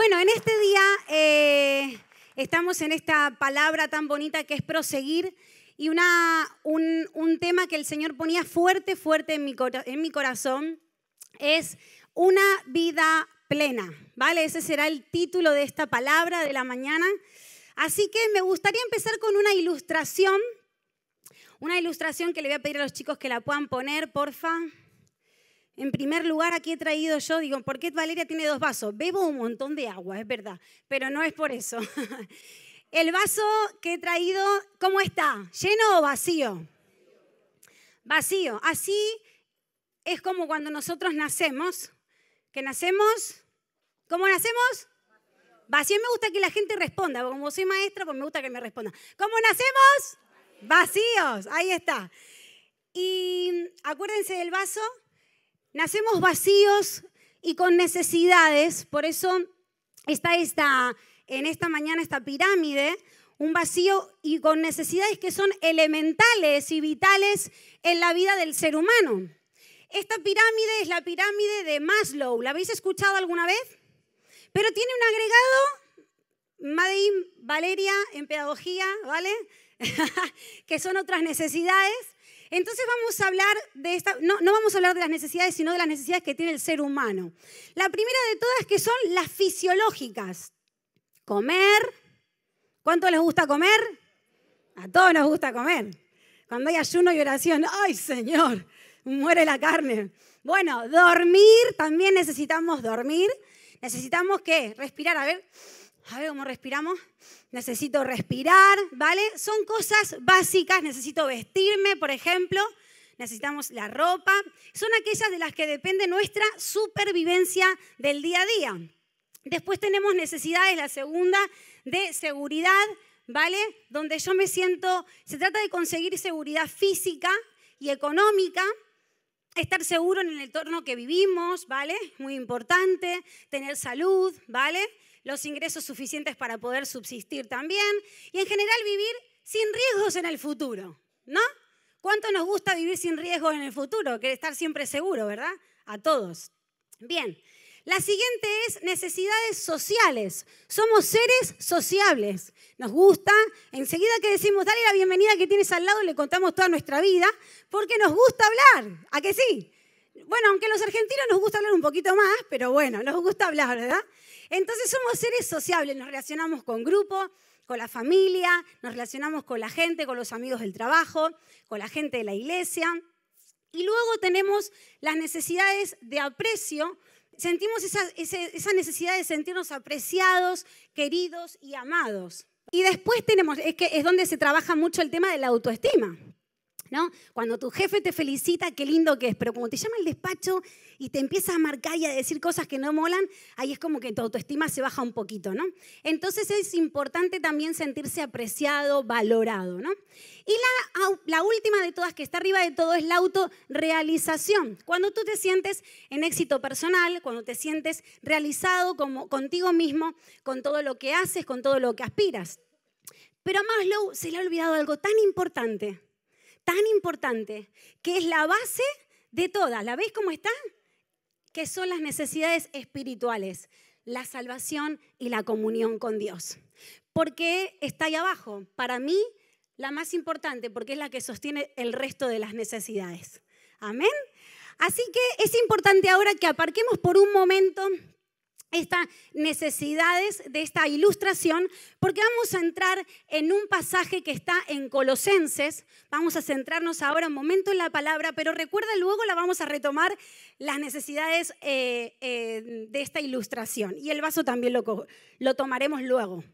Bueno, en este día eh, estamos en esta palabra tan bonita que es proseguir y un, tema que el Señor ponía fuerte, fuerte en mi, en mi corazón es una vida plena, ¿vale? Ese será el título de esta palabra de la mañana. Así que me gustaría empezar con una ilustración, una ilustración que le voy a pedir a los chicos que la puedan poner, porfa. En primer lugar, aquí he traído yo, digo, ¿por qué Valeria tiene dos vasos? Bebo un montón de agua, es verdad, pero no es por eso. El vaso que he traído, ¿cómo está? ¿Lleno o vacío? Vacío. Así es como cuando nosotros nacemos, que nacemos, ¿cómo nacemos? Vacío. Me gusta que la gente responda, como soy maestra, pues me gusta que me responda. ¿Cómo nacemos? Vacíos. Ahí está. Y acuérdense del vaso Nacemos vacíos y con necesidades, por eso está esta, en esta mañana esta pirámide, un vacío y con necesidades que son elementales y vitales en la vida del ser humano. Esta pirámide es la pirámide de Maslow. ¿La habéis escuchado alguna vez? Pero tiene un agregado, Madeline Valeria en pedagogía, ¿vale? que son otras necesidades. Entonces vamos a hablar de esta, no, vamos a hablar de las necesidades, sino de las necesidades que tiene el ser humano. La primera de todas que son las fisiológicas. Comer. ¿Cuánto les gusta comer? A todos nos gusta comer. Cuando hay ayuno y oración, ay Señor, muere la carne. Bueno, dormir, también necesitamos dormir. Necesitamos que respirar, a ver, a ver cómo respiramos. Necesito respirar, ¿vale? Son cosas básicas. Necesito vestirme, por ejemplo. Necesitamos la ropa. Son aquellas de las que depende nuestra supervivencia del día a día. Después tenemos necesidades, la segunda, de seguridad, ¿vale? Donde yo me siento, se trata de conseguir seguridad física y económica, estar seguro en el entorno que vivimos, ¿vale? Muy importante, tener salud, ¿vale? los ingresos suficientes para poder subsistir también y en general vivir sin riesgos en el futuro, ¿no? ¿Cuánto nos gusta vivir sin riesgos en el futuro? Quiere estar siempre seguro, ¿verdad? A todos. Bien, la siguiente es necesidades sociales. Somos seres sociables. Nos gusta, enseguida que decimos, dale la bienvenida que tienes al lado, le contamos toda nuestra vida, porque nos gusta hablar. ¿A que sí? Bueno, aunque los argentinos nos gusta hablar un poquito más, pero bueno, nos gusta hablar, ¿verdad? Entonces somos seres sociables, nos relacionamos con grupo, con la familia, nos relacionamos con la gente, con los amigos del trabajo, con la gente de la iglesia. Y luego tenemos las necesidades de aprecio, sentimos esa, necesidad de sentirnos apreciados, queridos y amados. Y después tenemos, es donde se trabaja mucho el tema de la autoestima. ¿no? Cuando tu jefe te felicita, qué lindo que es, pero como te llama el despacho y te empieza a marcar y a decir cosas que no molan, ahí es como que tu autoestima se baja un poquito, ¿no? Entonces es importante también sentirse apreciado, valorado, ¿no? Y la, última de todas, que está arriba de todo, es la autorrealización. Cuando tú te sientes en éxito personal, cuando te sientes realizado como, contigo mismo, con todo lo que haces, con todo lo que aspiras. Pero a Maslow se le ha olvidado algo tan importante tan importante que es la base de todas. ¿La veis cómo está? Que son las necesidades espirituales, la salvación y la comunión con Dios. Porque está ahí abajo? Para mí, la más importante, porque es la que sostiene el resto de las necesidades. Amén. Así que es importante ahora que aparquemos por un momento estas necesidades de esta ilustración, porque vamos a entrar en un pasaje que está en Colosenses. Vamos a centrarnos ahora un momento en la palabra, pero recuerda, luego la vamos a retomar las necesidades eh, eh, de esta ilustración. Y el vaso también lo, tomaremos luego.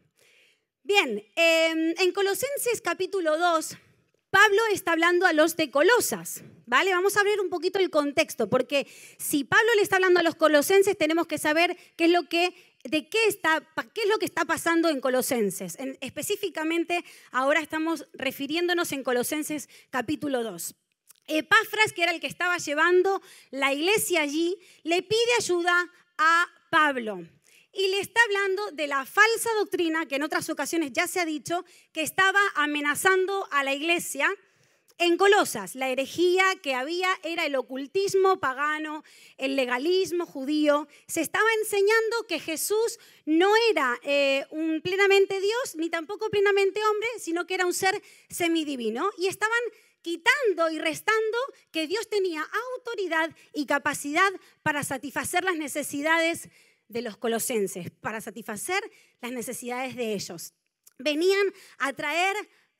Bien, eh, en Colosenses capítulo 2, Pablo está hablando a los de Colosas, ¿vale? Vamos a abrir un poquito el contexto, porque si Pablo le está hablando a los colosenses, tenemos que saber qué es lo que, de qué está, qué es lo que está pasando en Colosenses. específicamente, ahora estamos refiriéndonos en Colosenses capítulo 2. Epafras, que era el que estaba llevando la iglesia allí, le pide ayuda a Pablo y le está hablando de la falsa doctrina que en otras ocasiones ya se ha dicho que estaba amenazando a la iglesia en Colosas. La herejía que había era el ocultismo pagano, el legalismo judío. Se estaba enseñando que Jesús no era eh, un plenamente Dios ni tampoco plenamente hombre, sino que era un ser semidivino. Y estaban quitando y restando que Dios tenía autoridad y capacidad para satisfacer las necesidades de los colosenses para satisfacer las necesidades de ellos. Venían a traer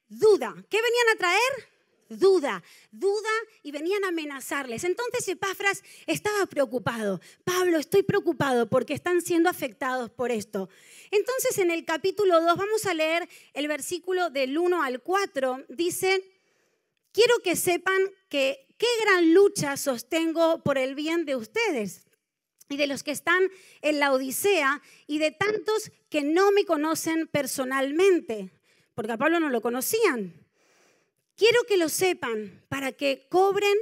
duda. ¿Qué venían a traer? duda, duda y venían a amenazarles. Entonces Epafras estaba preocupado. Pablo, estoy preocupado porque están siendo afectados por esto. Entonces en el capítulo 2 vamos a leer el versículo del 1 al 4. Dice, quiero que sepan que qué gran lucha sostengo por el bien de ustedes y de los que están en la Odisea y de tantos que no me conocen personalmente, porque a Pablo no lo conocían. Quiero que lo sepan para que cobren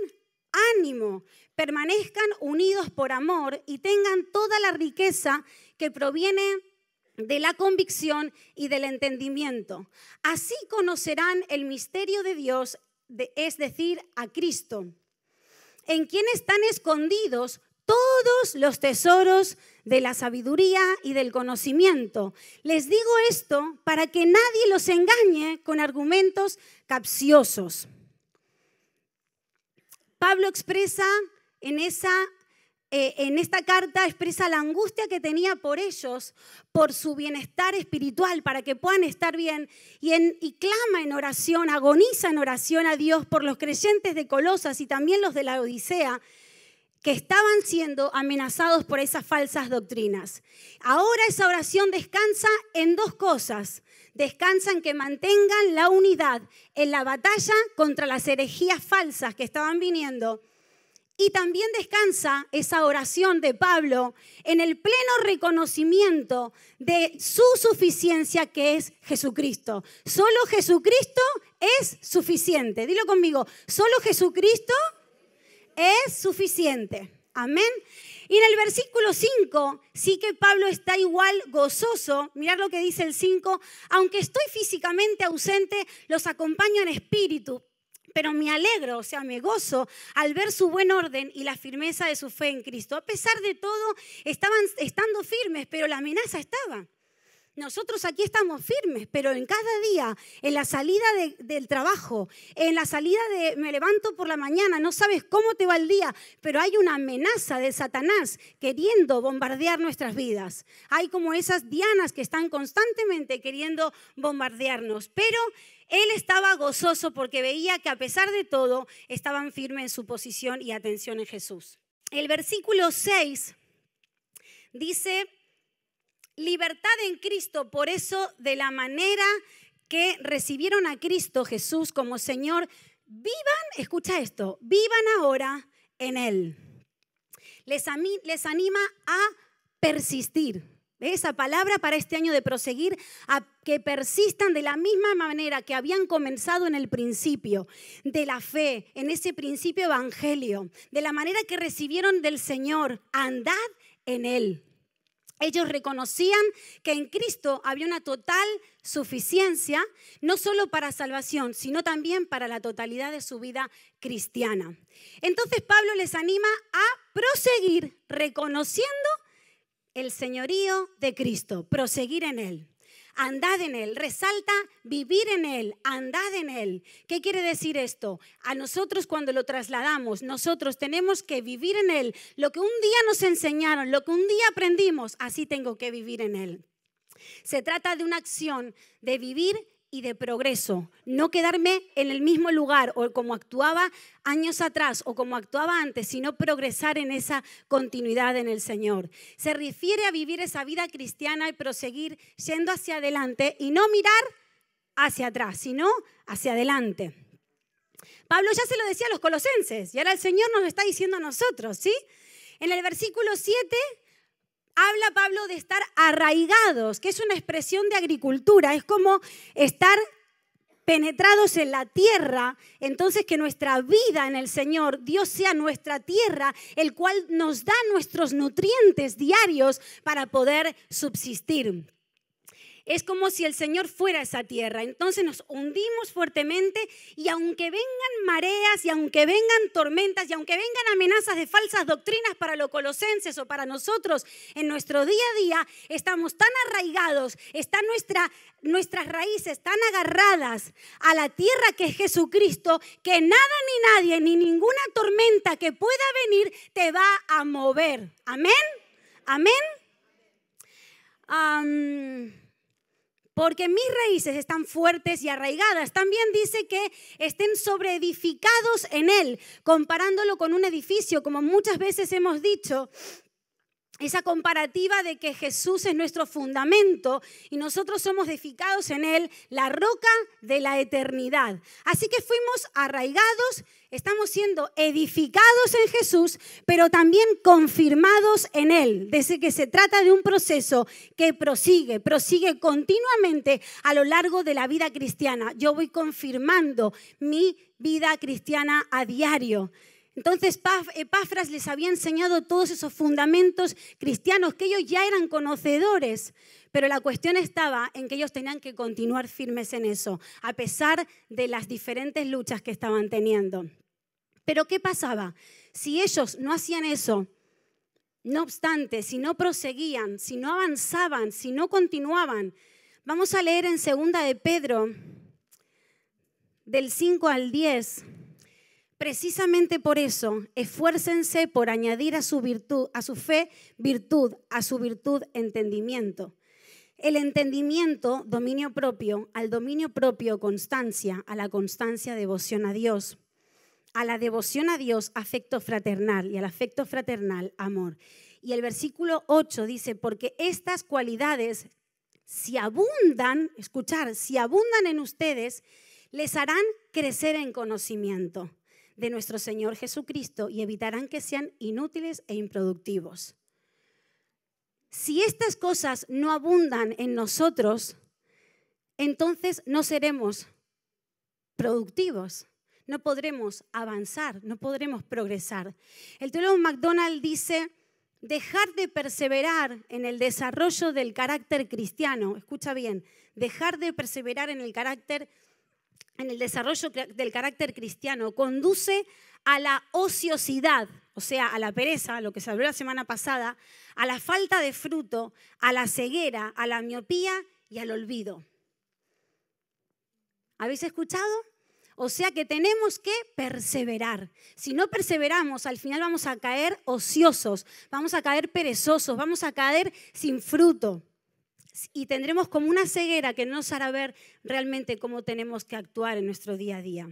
ánimo, permanezcan unidos por amor y tengan toda la riqueza que proviene de la convicción y del entendimiento. Así conocerán el misterio de Dios, es decir, a Cristo, en quien están escondidos todos los tesoros de la sabiduría y del conocimiento. Les digo esto para que nadie los engañe con argumentos capciosos. Pablo expresa en, eh, en esta carta, expresa la angustia que tenía por ellos, por su bienestar espiritual, para que puedan estar bien, y, y clama en oración, agoniza en oración a Dios por los creyentes de Colosas y también los de la Odisea, que estaban siendo amenazados por esas falsas doctrinas. Ahora esa oración descansa en dos cosas. Descansa en que mantengan la unidad en la batalla contra las herejías falsas que estaban viniendo. Y también descansa esa oración de Pablo en el pleno reconocimiento de su suficiencia que es Jesucristo. Solo Jesucristo es suficiente. Dilo conmigo, solo Jesucristo es es suficiente. Amén. Y en el versículo 5, sí que Pablo está igual gozoso. Mirad lo que dice el 5. Aunque estoy físicamente ausente, los acompaño en espíritu. Pero me alegro, o sea, me gozo al ver su buen orden y la firmeza de su fe en Cristo. A pesar de todo, estaban estando firmes, pero la amenaza estaba. Nosotros aquí estamos firmes, pero en cada día, en la salida del trabajo, en la salida de me levanto por la mañana, no sabes cómo te va el día, pero hay una amenaza de Satanás queriendo bombardear nuestras vidas. Hay como esas dianas que están constantemente queriendo bombardearnos, pero él estaba gozoso porque veía que a pesar de todo estaban firmes en su posición y atención en Jesús. El versículo 6 dice Libertad en Cristo, por eso de la manera que recibieron a Cristo Jesús como Señor, vivan, escucha esto, vivan ahora en Él. Les, les anima a persistir. Esa palabra para este año de proseguir, a que persistan de la misma manera que habían comenzado en el principio de la fe, en ese principio evangelio, de la manera que recibieron del Señor, andad en Él. Ellos reconocían que en Cristo había una total suficiencia, no solo para salvación, sino también para la totalidad de su vida cristiana. Entonces Pablo les anima a proseguir reconociendo el señorío de Cristo, proseguir en él andad en Él. Resalta vivir en Él, andad en Él. ¿Qué quiere decir esto? A nosotros cuando lo trasladamos, nosotros tenemos que vivir en Él. Lo que un día nos enseñaron, lo que un día aprendimos, así tengo que vivir en Él. Se trata de una acción de vivir y de progreso. No quedarme en el mismo lugar o como actuaba años atrás o como actuaba antes, sino progresar en esa continuidad en el Señor. Se refiere a vivir esa vida cristiana y proseguir yendo hacia adelante y no mirar hacia atrás, sino hacia adelante. Pablo ya se lo decía a los colosenses y ahora el Señor nos lo está diciendo a nosotros, ¿sí? En el versículo 7 habla Pablo de estar arraigados, que es una expresión de agricultura, es como estar penetrados en la tierra, entonces que nuestra vida en el Señor, Dios sea nuestra tierra, el cual nos da nuestros nutrientes diarios para poder subsistir. Es como si el Señor fuera esa tierra. Entonces nos hundimos fuertemente y aunque vengan mareas y aunque vengan tormentas y aunque vengan amenazas de falsas doctrinas para los colosenses o para nosotros en nuestro día a día, estamos tan arraigados, están nuestra, nuestras raíces tan agarradas a la tierra que es Jesucristo, que nada ni nadie ni ninguna tormenta que pueda venir te va a mover. Amén. Amén. porque mis raíces están fuertes y arraigadas. También dice que estén sobreedificados en él, comparándolo con un edificio, como muchas veces hemos dicho esa comparativa de que Jesús es nuestro fundamento y nosotros somos edificados en Él, la roca de la eternidad. Así que fuimos arraigados, estamos siendo edificados en Jesús, pero también confirmados en Él, desde que se trata de un proceso que prosigue, prosigue continuamente a lo largo de la vida cristiana. Yo voy confirmando mi vida cristiana a diario. Entonces Epafras les había enseñado todos esos fundamentos cristianos que ellos ya eran conocedores, pero la cuestión estaba en que ellos tenían que continuar firmes en eso, a pesar de las diferentes luchas que estaban teniendo. Pero ¿qué pasaba? Si ellos no hacían eso, no obstante, si no proseguían, si no avanzaban, si no continuaban, vamos a leer en segunda de Pedro del 5 al 10 Precisamente por eso, esfuércense por añadir a su virtud, a su fe, virtud, a su virtud, entendimiento. El entendimiento, dominio propio, al dominio propio, constancia, a la constancia, devoción a Dios. A la devoción a Dios, afecto fraternal, y al afecto fraternal, amor. Y el versículo 8 dice, porque estas cualidades, si abundan, escuchar, si abundan en ustedes, les harán crecer en conocimiento de nuestro Señor Jesucristo y evitarán que sean inútiles e improductivos. Si estas cosas no abundan en nosotros, entonces no seremos productivos, no podremos avanzar, no podremos progresar. El teólogo mcdonald dice, dejar de perseverar en el desarrollo del carácter cristiano, escucha bien, dejar de perseverar en el carácter en el desarrollo del carácter cristiano conduce a la ociosidad, o sea, a la pereza, lo que se habló la semana pasada, a la falta de fruto, a la ceguera, a la miopía y al olvido. ¿Habéis escuchado? O sea que tenemos que perseverar. Si no perseveramos, al final vamos a caer ociosos, vamos a caer perezosos, vamos a caer sin fruto y tendremos como una ceguera que nos hará ver realmente cómo tenemos que actuar en nuestro día a día.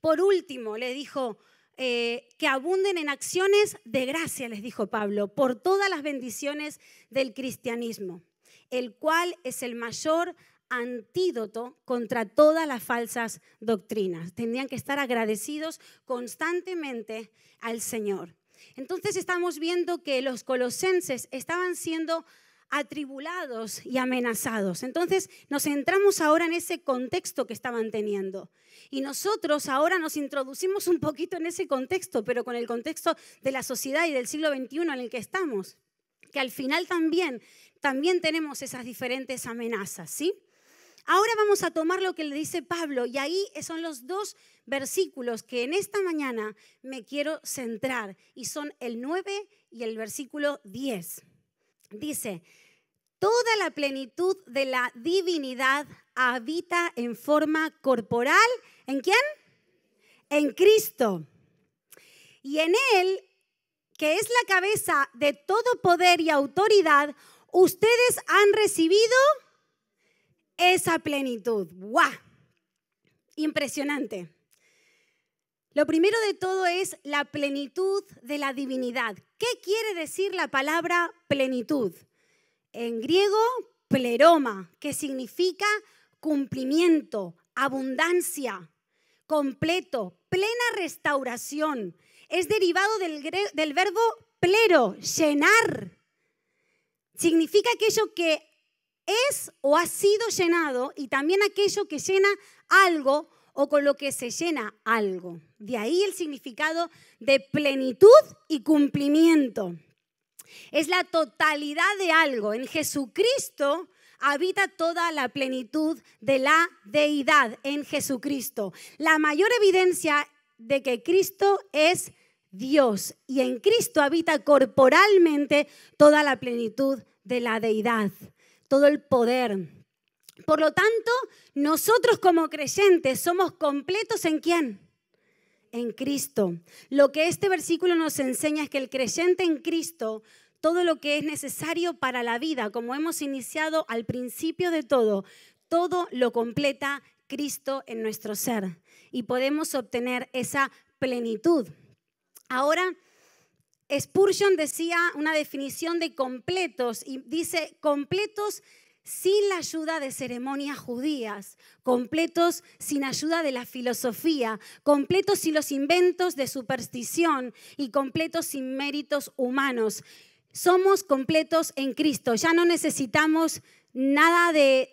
Por último, le dijo, eh, que abunden en acciones de gracia, les dijo Pablo, por todas las bendiciones del cristianismo, el cual es el mayor antídoto contra todas las falsas doctrinas. Tendrían que estar agradecidos constantemente al Señor. Entonces estamos viendo que los colosenses estaban siendo atribulados y amenazados. Entonces nos centramos ahora en ese contexto que estaban teniendo. Y nosotros ahora nos introducimos un poquito en ese contexto, pero con el contexto de la sociedad y del siglo XXI en el que estamos, que al final también, también tenemos esas diferentes amenazas, ¿sí? Ahora vamos a tomar lo que le dice Pablo y ahí son los dos versículos que en esta mañana me quiero centrar y son el 9 y el versículo 10 dice, toda la plenitud de la divinidad habita en forma corporal. ¿En quién? En Cristo. Y en Él, que es la cabeza de todo poder y autoridad, ustedes han recibido esa plenitud. ¡Guau! Impresionante. Lo primero de todo es la plenitud de la divinidad. ¿Qué quiere decir la palabra plenitud? En griego, pleroma, que significa cumplimiento, abundancia, completo, plena restauración. Es derivado del, verbo plero, llenar. Significa aquello que es o ha sido llenado y también aquello que llena algo o con lo que se llena algo. De ahí el significado de plenitud y cumplimiento. Es la totalidad de algo. En Jesucristo habita toda la plenitud de la deidad en Jesucristo. La mayor evidencia de que Cristo es Dios y en Cristo habita corporalmente toda la plenitud de la deidad, todo el poder, por lo tanto, nosotros como creyentes somos completos en quién? En Cristo. Lo que este versículo nos enseña es que el creyente en Cristo, todo lo que es necesario para la vida, como hemos iniciado al principio de todo, todo lo completa Cristo en nuestro ser y podemos obtener esa plenitud. Ahora, Spurgeon decía una definición de completos y dice completos sin la ayuda de ceremonias judías, completos sin ayuda de la filosofía, completos sin los inventos de superstición y completos sin méritos humanos. Somos completos en Cristo, ya no necesitamos nada de,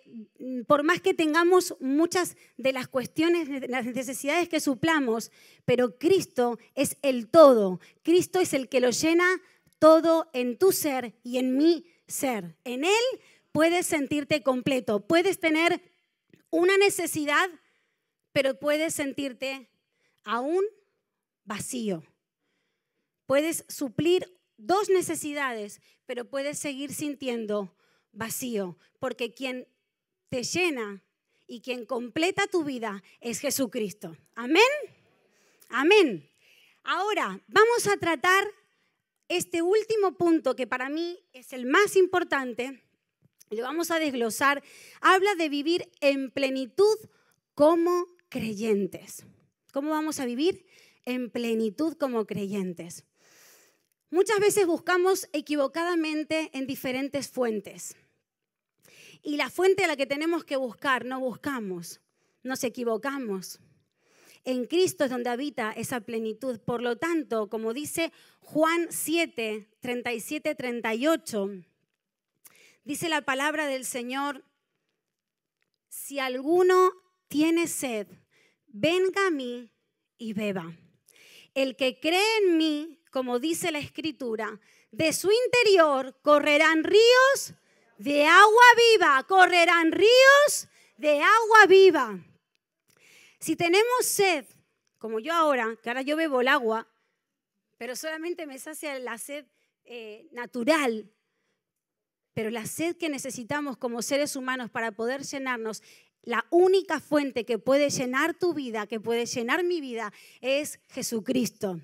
por más que tengamos muchas de las cuestiones, de las necesidades que suplamos, pero Cristo es el todo, Cristo es el que lo llena todo en tu ser y en mi ser. En Él puedes sentirte completo, puedes tener una necesidad, pero puedes sentirte aún vacío. Puedes suplir dos necesidades, pero puedes seguir sintiendo vacío, porque quien te llena y quien completa tu vida es Jesucristo. Amén. Amén. Ahora vamos a tratar este último punto que para mí es el más importante lo vamos a desglosar, habla de vivir en plenitud como creyentes. ¿Cómo vamos a vivir? En plenitud como creyentes. Muchas veces buscamos equivocadamente en diferentes fuentes. Y la fuente a la que tenemos que buscar, no buscamos, nos equivocamos. En Cristo es donde habita esa plenitud. Por lo tanto, como dice Juan 7, 37, 38, Dice la palabra del Señor, si alguno tiene sed, venga a mí y beba. El que cree en mí, como dice la escritura, de su interior correrán ríos de agua viva, correrán ríos de agua viva. Si tenemos sed, como yo ahora, que ahora yo bebo el agua, pero solamente me sacia la sed eh, natural, pero la sed que necesitamos como seres humanos para poder llenarnos, la única fuente que puede llenar tu vida, que puede llenar mi vida, es Jesucristo.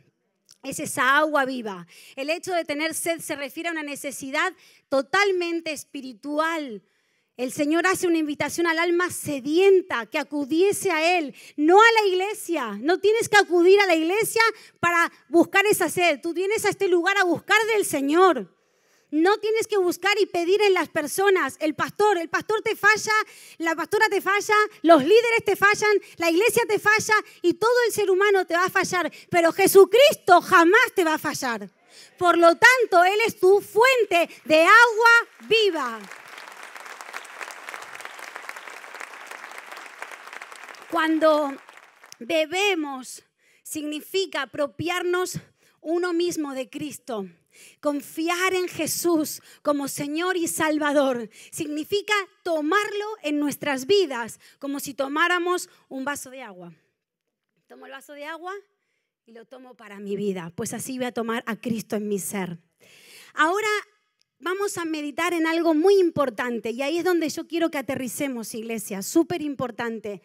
Es esa agua viva. El hecho de tener sed se refiere a una necesidad totalmente espiritual, el Señor hace una invitación al alma sedienta que acudiese a Él, no a la iglesia. No tienes que acudir a la iglesia para buscar esa sed. Tú vienes a este lugar a buscar del Señor. No tienes que buscar y pedir en las personas, el pastor, el pastor te falla, la pastora te falla, los líderes te fallan, la iglesia te falla y todo el ser humano te va a fallar, pero Jesucristo jamás te va a fallar. Por lo tanto, Él es tu fuente de agua viva. Cuando bebemos, significa apropiarnos uno mismo de Cristo. Confiar en Jesús como Señor y Salvador significa tomarlo en nuestras vidas como si tomáramos un vaso de agua. Tomo el vaso de agua y lo tomo para mi vida, pues así voy a tomar a Cristo en mi ser. Ahora vamos a meditar en algo muy importante y ahí es donde yo quiero que aterricemos, iglesia, súper importante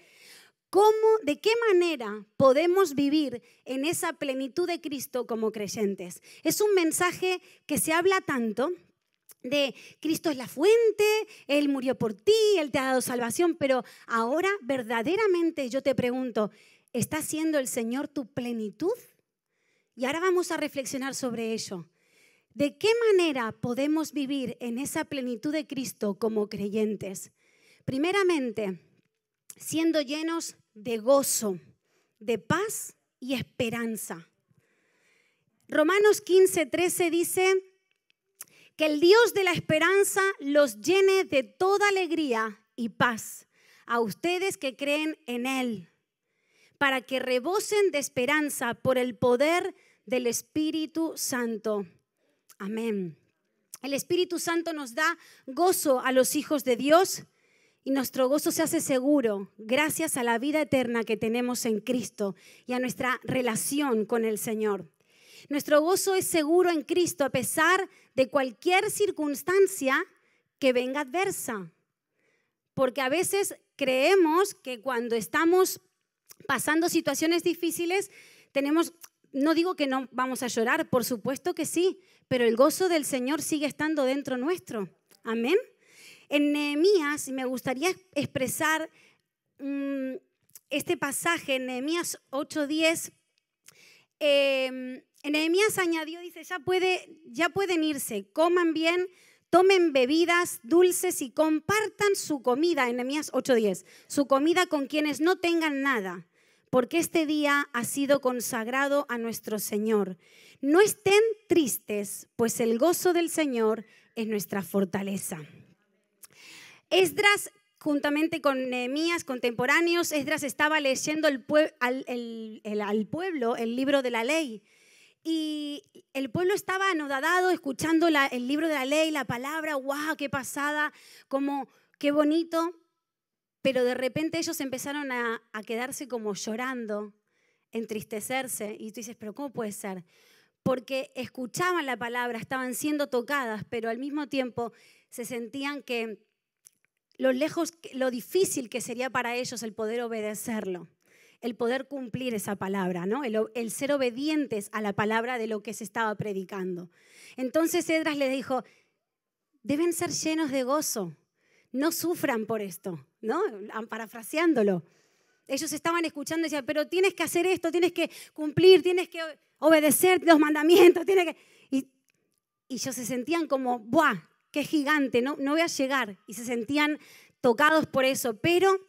¿Cómo, de qué manera podemos vivir en esa plenitud de Cristo como creyentes? Es un mensaje que se habla tanto de Cristo es la fuente, Él murió por ti, Él te ha dado salvación, pero ahora verdaderamente yo te pregunto, ¿está siendo el Señor tu plenitud? Y ahora vamos a reflexionar sobre ello. ¿De qué manera podemos vivir en esa plenitud de Cristo como creyentes? Primeramente, siendo llenos de gozo, de paz y esperanza. Romanos 15, 13 dice, que el Dios de la esperanza los llene de toda alegría y paz a ustedes que creen en Él, para que rebosen de esperanza por el poder del Espíritu Santo. Amén. El Espíritu Santo nos da gozo a los hijos de Dios y nuestro gozo se hace seguro gracias a la vida eterna que tenemos en Cristo y a nuestra relación con el Señor. Nuestro gozo es seguro en Cristo a pesar de cualquier circunstancia que venga adversa. Porque a veces creemos que cuando estamos pasando situaciones difíciles, tenemos, no digo que no vamos a llorar, por supuesto que sí, pero el gozo del Señor sigue estando dentro nuestro. Amén. En Nehemías, y me gustaría expresar mm, este pasaje, en Nehemías 8:10, en em, Nehemías añadió, dice, ya, ya pueden irse, coman bien, tomen bebidas dulces y compartan su comida, en Nehemías 8:10, su comida con quienes no tengan nada, porque este día ha sido consagrado a nuestro Señor. No estén tristes, pues el gozo del Señor es nuestra fortaleza. Esdras, juntamente con Nehemías, contemporáneos, Esdras estaba leyendo al, pueblo el libro de la ley. Y el pueblo estaba anodadado escuchando el libro de la ley, la palabra, ¡guau! ¡Qué pasada! Como, ¡Qué bonito! Pero de repente ellos empezaron a, a quedarse como llorando, entristecerse. Y tú dices, ¿pero cómo puede ser? Porque escuchaban la palabra, estaban siendo tocadas, pero al mismo tiempo se sentían que lo lejos, lo difícil que sería para ellos el poder obedecerlo, el poder cumplir esa palabra, ¿no? el, ser obedientes a la palabra de lo que se estaba predicando. Entonces Edras les dijo, deben ser llenos de gozo, no sufran por esto, ¿no? Parafraseándolo. Ellos estaban escuchando y decían, pero tienes que hacer esto, tienes que cumplir, tienes que obedecer los mandamientos, tienes que... Y, y ellos se sentían como, ¡buah! qué gigante, no, no voy a llegar. Y se sentían tocados por eso. Pero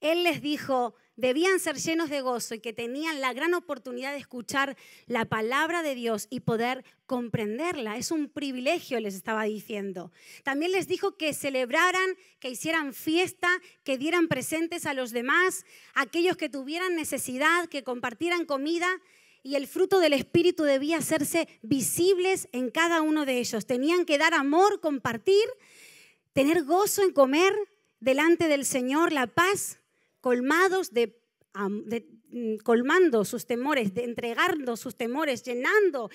él les dijo, debían ser llenos de gozo y que tenían la gran oportunidad de escuchar la palabra de Dios y poder comprenderla. Es un privilegio, les estaba diciendo. También les dijo que celebraran, que hicieran fiesta, que dieran presentes a los demás, aquellos que tuvieran necesidad, que compartieran comida y el fruto del Espíritu debía hacerse visibles en cada uno de ellos. Tenían que dar amor, compartir, tener gozo en comer delante del Señor, la paz, colmados de, mm, colmando sus temores, de entregando sus temores, llenando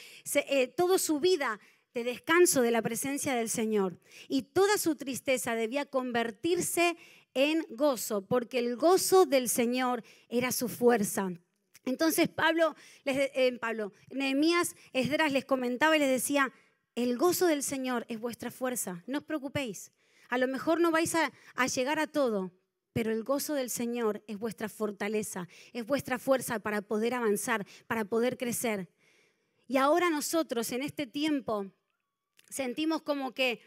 eh, toda su vida de descanso de la presencia del Señor. Y toda su tristeza debía convertirse en gozo, porque el gozo del Señor era su fuerza. Entonces eh, Pablo, Nehemías, Esdras les comentaba y les decía, el gozo del Señor es vuestra fuerza, no os preocupéis. A lo mejor no vais a llegar a todo, pero el gozo del Señor es vuestra fortaleza, es vuestra fuerza para poder avanzar, para poder crecer. Y ahora nosotros en este tiempo sentimos como que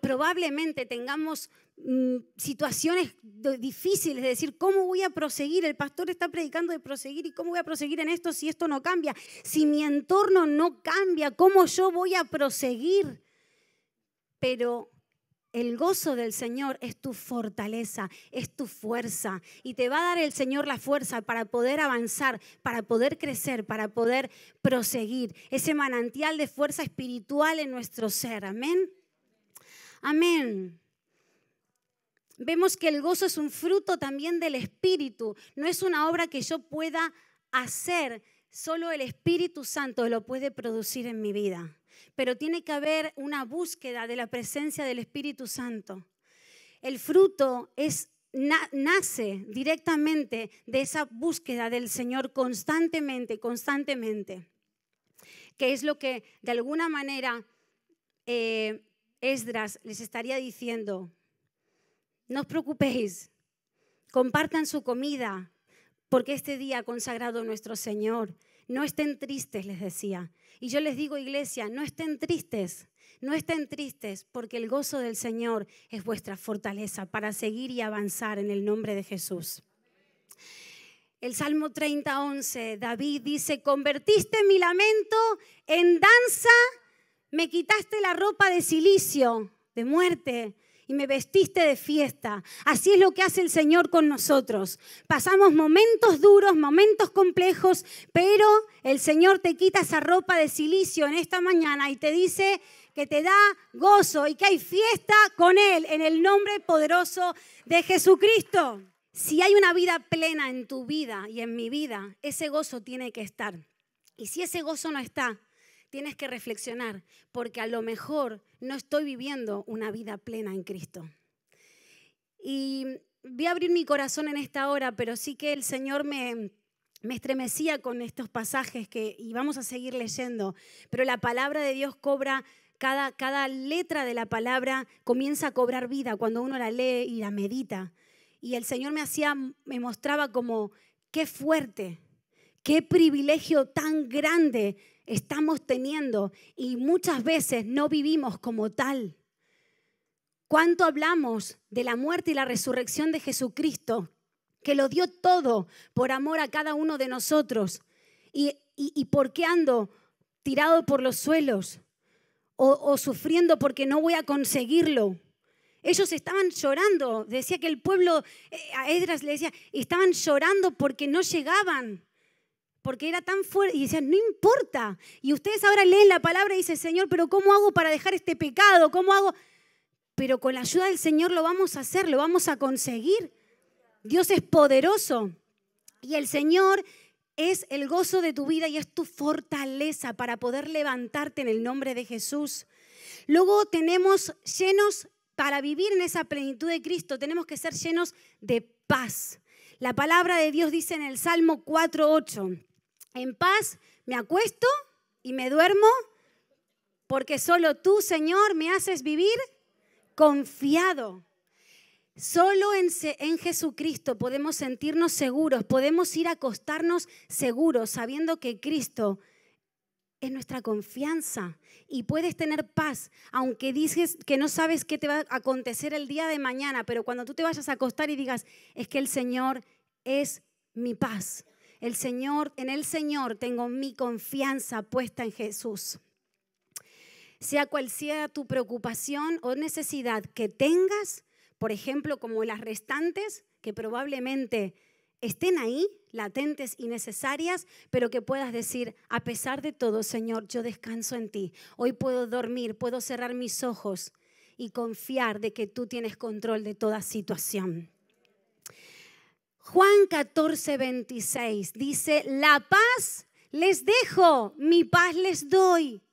probablemente tengamos mm, situaciones difíciles de decir, ¿cómo voy a proseguir? El pastor está predicando de proseguir y cómo voy a proseguir en esto si esto no cambia. Si mi entorno no cambia, ¿cómo yo voy a proseguir? Pero el gozo del Señor es tu fortaleza, es tu fuerza. Y te va a dar el Señor la fuerza para poder avanzar, para poder crecer, para poder proseguir. Ese manantial de fuerza espiritual en nuestro ser. Amén. Amén. Vemos que el gozo es un fruto también del Espíritu, no es una obra que yo pueda hacer, solo el Espíritu Santo lo puede producir en mi vida. Pero tiene que haber una búsqueda de la presencia del Espíritu Santo. El fruto es nace directamente de esa búsqueda del Señor constantemente, constantemente, que es lo que de alguna manera eh, Esdras les estaría diciendo, no os preocupéis, compartan su comida, porque este día ha consagrado nuestro Señor. No estén tristes, les decía. Y yo les digo, iglesia, no estén tristes, no estén tristes, porque el gozo del Señor es vuestra fortaleza para seguir y avanzar en el nombre de Jesús. El Salmo 30, David dice, convertiste mi lamento en danza me quitaste la ropa de silicio, de muerte, y me vestiste de fiesta. Así es lo que hace el Señor con nosotros. Pasamos momentos duros, momentos complejos, pero el Señor te quita esa ropa de silicio en esta mañana y te dice que te da gozo y que hay fiesta con Él en el nombre poderoso de Jesucristo. Si hay una vida plena en tu vida y en mi vida, ese gozo tiene que estar. Y si ese gozo no está, tienes que reflexionar, porque a lo mejor no estoy viviendo una vida plena en Cristo. Y voy a abrir mi corazón en esta hora, pero sí que el Señor me, me estremecía con estos pasajes que, y vamos a seguir leyendo, pero la palabra de Dios cobra cada, cada, letra de la palabra comienza a cobrar vida cuando uno la lee y la medita. Y el Señor me hacía, me mostraba como qué fuerte, qué privilegio tan grande estamos teniendo y muchas veces no vivimos como tal. ¿Cuánto hablamos de la muerte y la resurrección de Jesucristo, que lo dio todo por amor a cada uno de nosotros? ¿Y, por qué ando tirado por los suelos o, sufriendo porque no voy a conseguirlo? Ellos estaban llorando, decía que el pueblo, eh, a Edras le decía, estaban llorando porque no llegaban porque era tan fuerte y decían, no importa. Y ustedes ahora leen la palabra y dicen, Señor, pero ¿cómo hago para dejar este pecado? ¿Cómo hago? Pero con la ayuda del Señor lo vamos a hacer, lo vamos a conseguir. Dios es poderoso y el Señor es el gozo de tu vida y es tu fortaleza para poder levantarte en el nombre de Jesús. Luego tenemos llenos, para vivir en esa plenitud de Cristo, tenemos que ser llenos de paz. La palabra de Dios dice en el Salmo 4.8, en paz me acuesto y me duermo porque solo tú, Señor, me haces vivir confiado. Solo en, Jesucristo podemos sentirnos seguros, podemos ir a acostarnos seguros, sabiendo que Cristo es nuestra confianza y puedes tener paz, aunque dices que no sabes qué te va a acontecer el día de mañana, pero cuando tú te vayas a acostar y digas, es que el Señor es mi paz. El Señor, en el Señor tengo mi confianza puesta en Jesús. Sea cual sea tu preocupación o necesidad que tengas, por ejemplo, como las restantes, que probablemente estén ahí, latentes y necesarias, pero que puedas decir, a pesar de todo, Señor, yo descanso en ti. Hoy puedo dormir, puedo cerrar mis ojos y confiar de que tú tienes control de toda situación. Juan 14, 26 dice, la paz les dejo, mi paz les doy.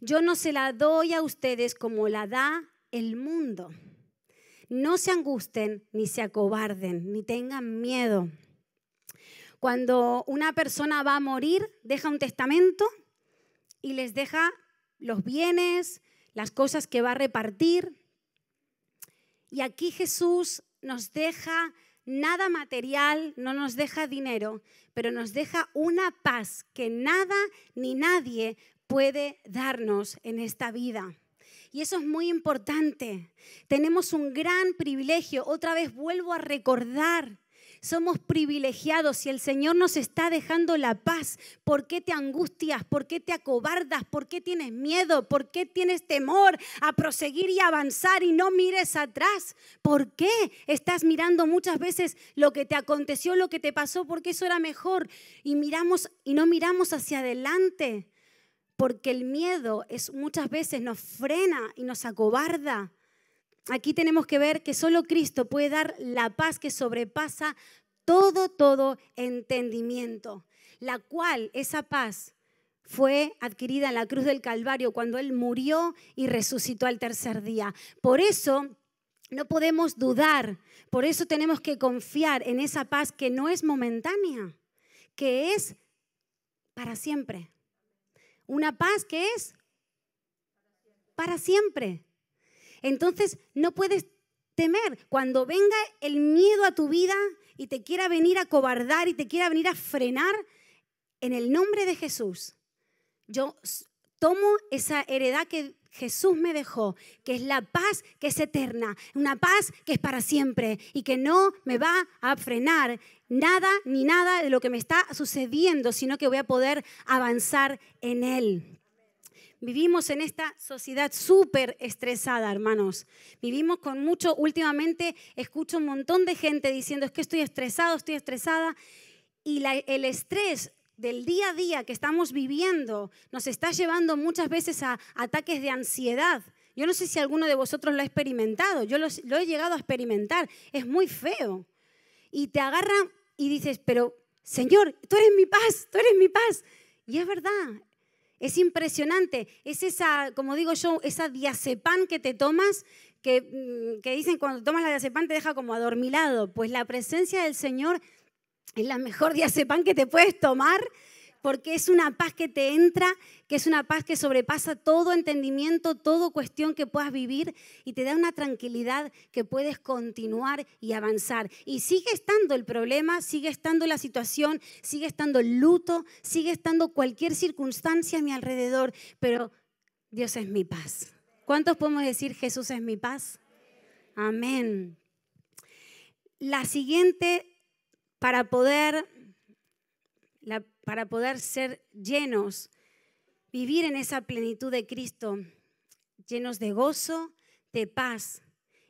Yo no se la doy a ustedes como la da el mundo. No se angusten ni se acobarden, ni tengan miedo. Cuando una persona va a morir, deja un testamento y les deja los bienes, las cosas que va a repartir. Y aquí Jesús nos deja Nada material no nos deja dinero, pero nos deja una paz que nada ni nadie puede darnos en esta vida. Y eso es muy importante. Tenemos un gran privilegio. Otra vez vuelvo a recordar somos privilegiados. y el Señor nos está dejando la paz, ¿por qué te angustias? ¿Por qué te acobardas? ¿Por qué tienes miedo? ¿Por qué tienes temor a proseguir y avanzar y no mires atrás? ¿Por qué estás mirando muchas veces lo que te aconteció, lo que te pasó, porque eso era mejor? Y miramos y no miramos hacia adelante. Porque el miedo es muchas veces nos frena y nos acobarda aquí tenemos que ver que solo Cristo puede dar la paz que sobrepasa todo, todo entendimiento, la cual esa paz fue adquirida en la cruz del Calvario cuando Él murió y resucitó al tercer día. Por eso no podemos dudar, por eso tenemos que confiar en esa paz que no es momentánea, que es para siempre. Una paz que es para siempre. Entonces no puedes temer cuando venga el miedo a tu vida y te quiera venir a cobardar y te quiera venir a frenar. En el nombre de Jesús, yo tomo esa heredad que Jesús me dejó, que es la paz que es eterna, una paz que es para siempre y que no me va a frenar nada ni nada de lo que me está sucediendo, sino que voy a poder avanzar en Él. Vivimos en esta sociedad súper estresada, hermanos. Vivimos con mucho, últimamente escucho un montón de gente diciendo, es que estoy estresado, estoy estresada. Y el estrés del día a día que estamos viviendo nos está llevando muchas veces a ataques de ansiedad. Yo no sé si alguno de vosotros lo ha experimentado, yo lo, lo he llegado a experimentar, es muy feo. Y te agarra y dices, pero Señor, tú eres mi paz, tú eres mi paz. Y es verdad, es impresionante, es esa, como digo yo, esa diazepam que te tomas, que, mm, que dicen cuando tomas la diazepam te deja como adormilado. Pues la presencia del Señor es la mejor diazepam que te puedes tomar porque es una paz que te entra, que es una paz que sobrepasa todo entendimiento, toda cuestión que puedas vivir y te da una tranquilidad que puedes continuar y avanzar. Y sigue estando el problema, sigue estando la situación, sigue estando el luto, sigue estando cualquier circunstancia a mi alrededor, pero Dios es mi paz. ¿Cuántos podemos decir Jesús es mi paz? Amén. La siguiente, para poder, la, para poder ser llenos, vivir en esa plenitud de Cristo, llenos de gozo, de paz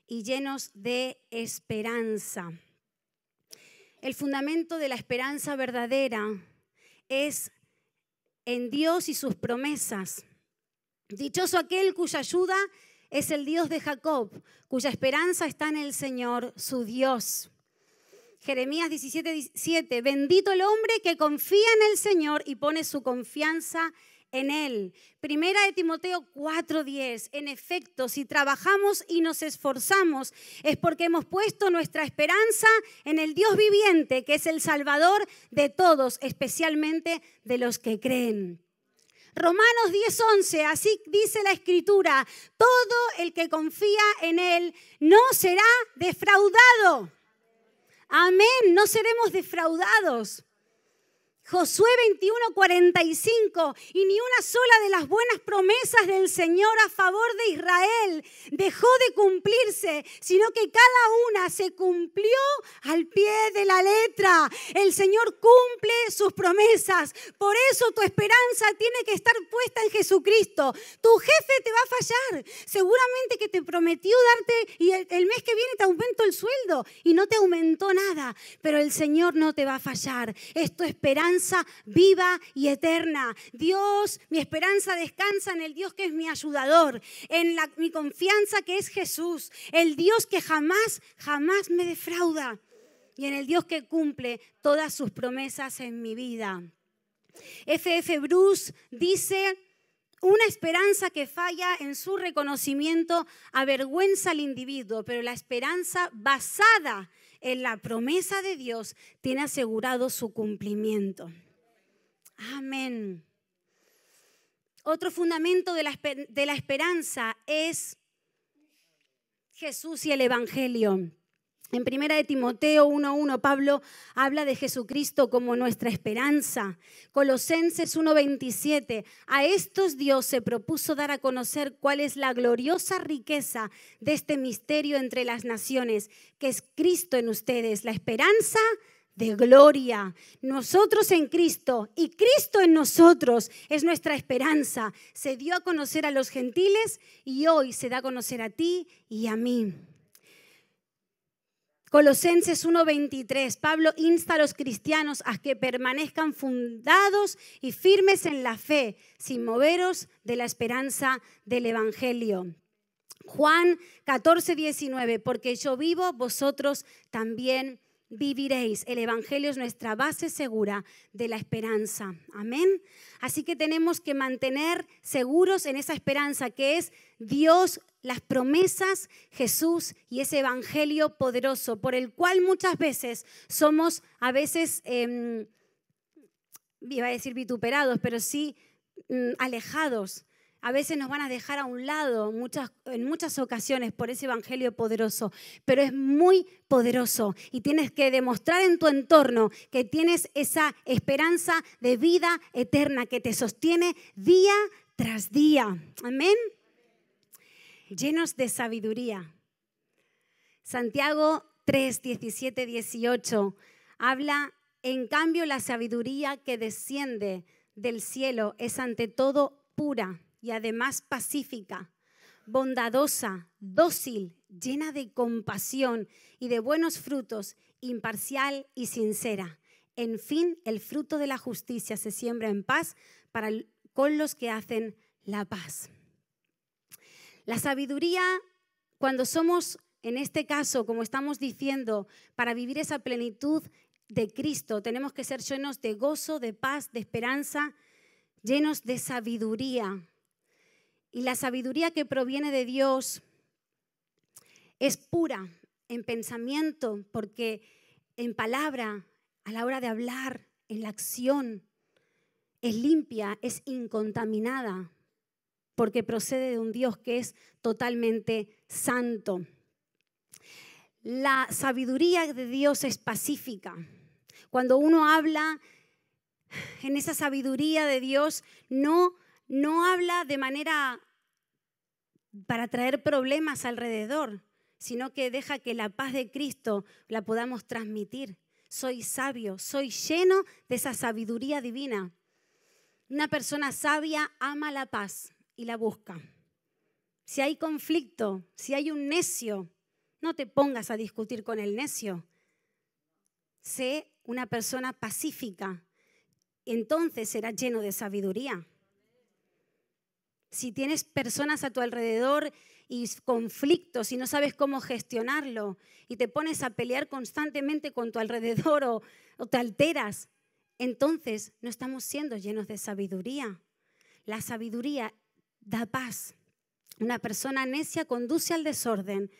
y llenos de esperanza. El fundamento de la esperanza verdadera es en Dios y sus promesas. Dichoso aquel cuya ayuda es el Dios de Jacob, cuya esperanza está en el Señor, su Dios. Jeremías 17, 17, bendito el hombre que confía en el Señor y pone su confianza en Él. Primera de Timoteo 4:10, en efecto, si trabajamos y nos esforzamos es porque hemos puesto nuestra esperanza en el Dios viviente, que es el Salvador de todos, especialmente de los que creen. Romanos 10:11, así dice la escritura, todo el que confía en Él no será defraudado. Amén, no seremos defraudados. Josué 21, 45, y ni una sola de las buenas promesas del Señor a favor de Israel dejó de cumplirse, sino que cada una se cumplió al pie de la letra. El Señor cumple sus promesas. Por eso tu esperanza tiene que estar puesta en Jesucristo. Tu jefe te va a fallar. Seguramente que te prometió darte y el, mes que viene te aumentó el sueldo y no te aumentó nada, pero el Señor no te va a fallar. Es tu esperanza viva y eterna. Dios, mi esperanza descansa en el Dios que es mi ayudador, en la, mi confianza que es Jesús, el Dios que jamás, jamás me defrauda y en el Dios que cumple todas sus promesas en mi vida. F.F. Bruce dice, una esperanza que falla en su reconocimiento avergüenza al individuo, pero la esperanza basada en la promesa de Dios tiene asegurado su cumplimiento. Amén. Otro fundamento de la, de la esperanza es Jesús y el Evangelio. En primera de Timoteo 1.1 Pablo habla de Jesucristo como nuestra esperanza. Colosenses 1.27, a estos Dios se propuso dar a conocer cuál es la gloriosa riqueza de este misterio entre las naciones, que es Cristo en ustedes, la esperanza de gloria. Nosotros en Cristo y Cristo en nosotros es nuestra esperanza. Se dio a conocer a los gentiles y hoy se da a conocer a ti y a mí. Colosenses 1:23, Pablo insta a los cristianos a que permanezcan fundados y firmes en la fe, sin moveros de la esperanza del Evangelio. Juan 14:19, porque yo vivo, vosotros también viviréis. El Evangelio es nuestra base segura de la esperanza. Amén. Así que tenemos que mantener seguros en esa esperanza que es Dios, las promesas, Jesús y ese Evangelio poderoso por el cual muchas veces somos a veces, em, iba a decir vituperados, pero sí mm, alejados a veces nos van a dejar a un lado en muchas ocasiones por ese evangelio poderoso, pero es muy poderoso y tienes que demostrar en tu entorno que tienes esa esperanza de vida eterna que te sostiene día tras día. Amén. Llenos de sabiduría. Santiago 3, 17, 18 habla, en cambio, la sabiduría que desciende del cielo es ante todo pura y además pacífica, bondadosa, dócil, llena de compasión y de buenos frutos, imparcial y sincera. En fin, el fruto de la justicia se siembra en paz con los que hacen la paz. La sabiduría, cuando somos, en este caso, como estamos diciendo, para vivir esa plenitud de Cristo, tenemos que ser llenos de gozo, de paz, de esperanza, llenos de sabiduría. Y la sabiduría que proviene de Dios es pura en pensamiento, porque en palabra, a la hora de hablar, en la acción, es limpia, es incontaminada, porque procede de un Dios que es totalmente santo. La sabiduría de Dios es pacífica. Cuando uno habla en esa sabiduría de Dios, no, no habla de manera para traer problemas alrededor, sino que deja que la paz de Cristo la podamos transmitir. Soy sabio, soy lleno de esa sabiduría divina. Una persona sabia ama la paz y la busca. Si hay conflicto, si hay un necio, no te pongas a discutir con el necio. Sé una persona pacífica. Entonces será lleno de sabiduría si tienes personas a tu alrededor y conflictos y no sabes cómo gestionarlo y te pones a pelear constantemente con tu alrededor o, te alteras, entonces no estamos siendo llenos de sabiduría. La sabiduría da paz. Una persona necia conduce al desorden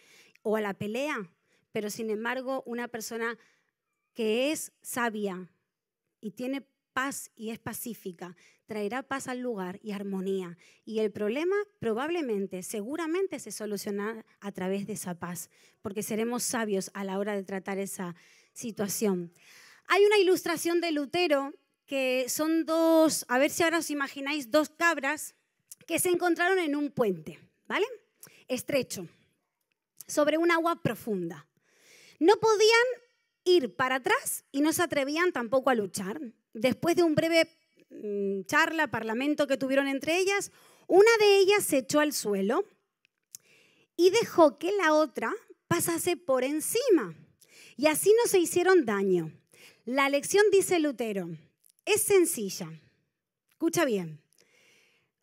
o a la pelea, pero sin embargo una persona que es sabia y tiene paz y es pacífica, traerá paz al lugar y armonía. Y el problema probablemente, seguramente se solucionará a través de esa paz, porque seremos sabios a la hora de tratar esa situación. Hay una ilustración de Lutero que son dos, a ver si ahora os imagináis, dos cabras que se encontraron en un puente, ¿vale? Estrecho, sobre un agua profunda. No podían ir para atrás y no se atrevían tampoco a luchar después de un breve mm, charla, parlamento que tuvieron entre ellas, una de ellas se echó al suelo y dejó que la otra pasase por encima. Y así no se hicieron daño. La lección, dice Lutero, es sencilla. Escucha bien.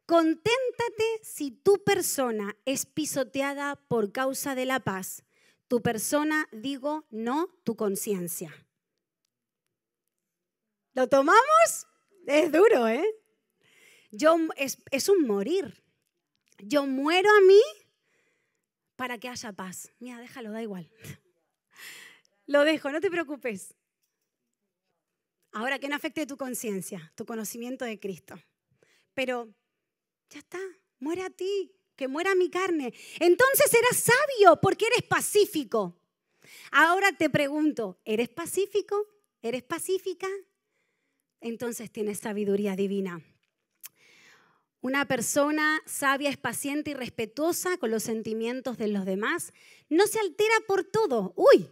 Conténtate si tu persona es pisoteada por causa de la paz. Tu persona, digo, no tu conciencia. ¿Lo tomamos? Es duro, ¿eh? Yo, es, un morir. Yo muero a mí para que haya paz. Mira, déjalo, da igual. Lo dejo, no te preocupes. Ahora que no afecte tu conciencia, tu conocimiento de Cristo. Pero ya está, muere a ti, que muera mi carne. Entonces eres sabio porque eres pacífico. Ahora te pregunto, ¿eres pacífico? ¿Eres pacífica? entonces tienes sabiduría divina. Una persona sabia es paciente y respetuosa con los sentimientos de los demás. No se altera por todo. Uy,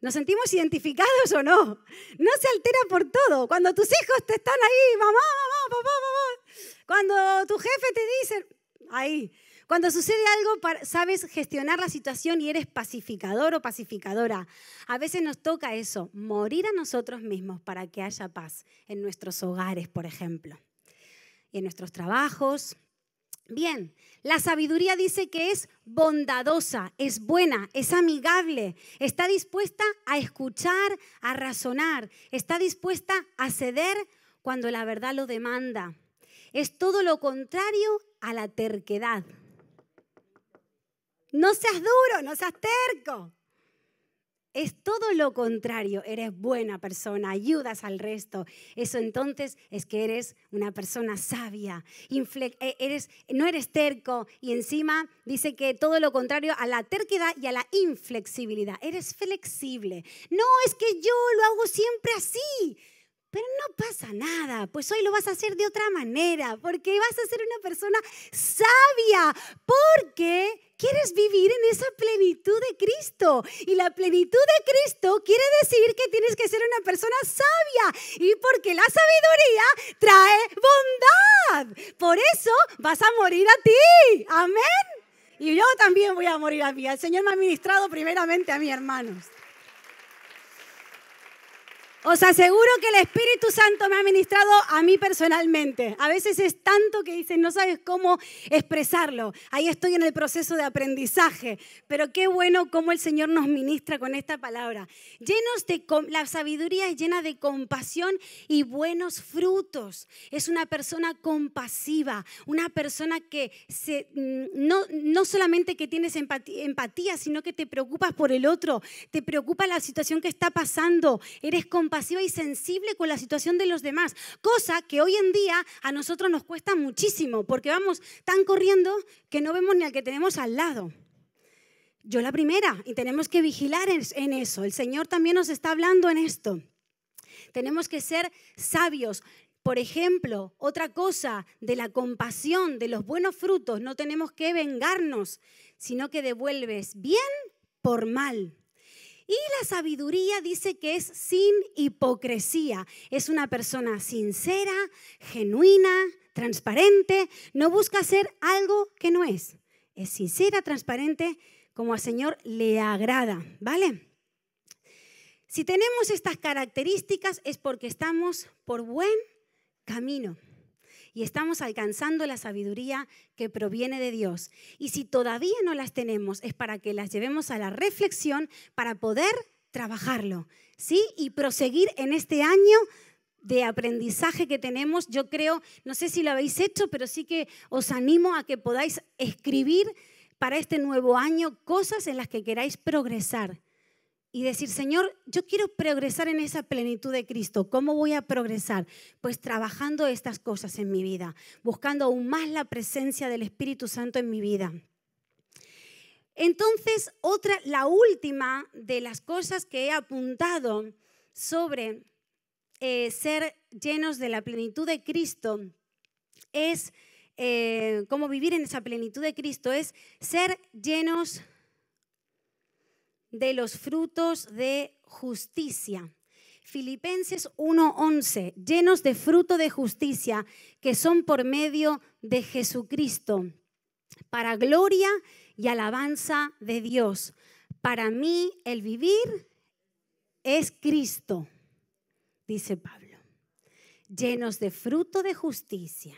¿nos sentimos identificados o no? No se altera por todo. Cuando tus hijos te están ahí, mamá, mamá, papá, mamá. Cuando tu jefe te dice, ahí, cuando sucede algo, sabes gestionar la situación y eres pacificador o pacificadora. A veces nos toca eso, morir a nosotros mismos para que haya paz en nuestros hogares, por ejemplo, y en nuestros trabajos. Bien, la sabiduría dice que es bondadosa, es buena, es amigable, está dispuesta a escuchar, a razonar, está dispuesta a ceder cuando la verdad lo demanda. Es todo lo contrario a la terquedad. No seas duro, no seas terco. Es todo lo contrario, eres buena persona, ayudas al resto. Eso entonces es que eres una persona sabia, eh, eres, no eres terco y encima dice que todo lo contrario a la terquedad y a la inflexibilidad. Eres flexible. No, es que yo lo hago siempre así pero no pasa nada, pues hoy lo vas a hacer de otra manera, porque vas a ser una persona sabia, porque quieres vivir en esa plenitud de Cristo. Y la plenitud de Cristo quiere decir que tienes que ser una persona sabia. Y porque la sabiduría trae bondad. Por eso vas a morir a ti. Amén. Y yo también voy a morir a mí. El Señor me ha ministrado primeramente a mis hermanos. Os aseguro que el Espíritu Santo me ha ministrado a mí personalmente. A veces es tanto que dicen, no sabes cómo expresarlo. Ahí estoy en el proceso de aprendizaje. Pero qué bueno cómo el Señor nos ministra con esta palabra. Llenos de la sabiduría es llena de compasión y buenos frutos. Es una persona compasiva, una persona que mm, no, no solamente que tienes empatía, sino que te preocupas por el otro, te preocupa la situación que está pasando, eres compasiva pasiva y sensible con la situación de los demás, cosa que hoy en día a nosotros nos cuesta muchísimo porque vamos tan corriendo que no vemos ni al que tenemos al lado. Yo la primera, y tenemos que vigilar en eso. El Señor también nos está hablando en esto. Tenemos que ser sabios. Por ejemplo, otra cosa de la compasión, de los buenos frutos, no tenemos que vengarnos, sino que devuelves bien por mal. Y la sabiduría dice que es sin hipocresía. Es una persona sincera, genuina, transparente. No busca hacer algo que no es. Es sincera, transparente, como al Señor le agrada. ¿Vale? Si tenemos estas características es porque estamos por buen camino y estamos alcanzando la sabiduría que proviene de Dios. Y si todavía no las tenemos, es para que las llevemos a la reflexión para poder trabajarlo, ¿sí? Y proseguir en este año de aprendizaje que tenemos. Yo creo, no sé si lo habéis hecho, pero sí que os animo a que podáis escribir para este nuevo año cosas en las que queráis progresar y decir, Señor, yo quiero progresar en esa plenitud de Cristo. ¿Cómo voy a progresar? Pues trabajando estas cosas en mi vida, buscando aún más la presencia del Espíritu Santo en mi vida. Entonces, otra, la última de las cosas que he apuntado sobre eh, ser llenos de la plenitud de Cristo es eh, cómo vivir en esa plenitud de Cristo, es ser llenos de los frutos de justicia. Filipenses 1:11, llenos de fruto de justicia que son por medio de Jesucristo, para gloria y alabanza de Dios. Para mí el vivir es Cristo, dice Pablo, llenos de fruto de justicia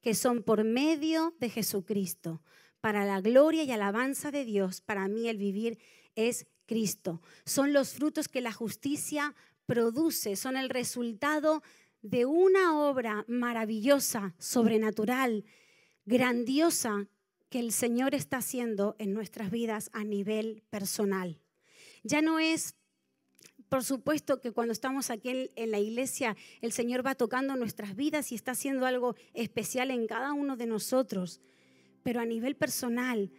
que son por medio de Jesucristo. Para la gloria y alabanza de Dios, para mí el vivir es Cristo. Son los frutos que la justicia produce, son el resultado de una obra maravillosa, sobrenatural, grandiosa que el Señor está haciendo en nuestras vidas a nivel personal. Ya no es, por supuesto, que cuando estamos aquí en, la iglesia, el Señor va tocando nuestras vidas y está haciendo algo especial en cada uno de nosotros, pero a nivel personal,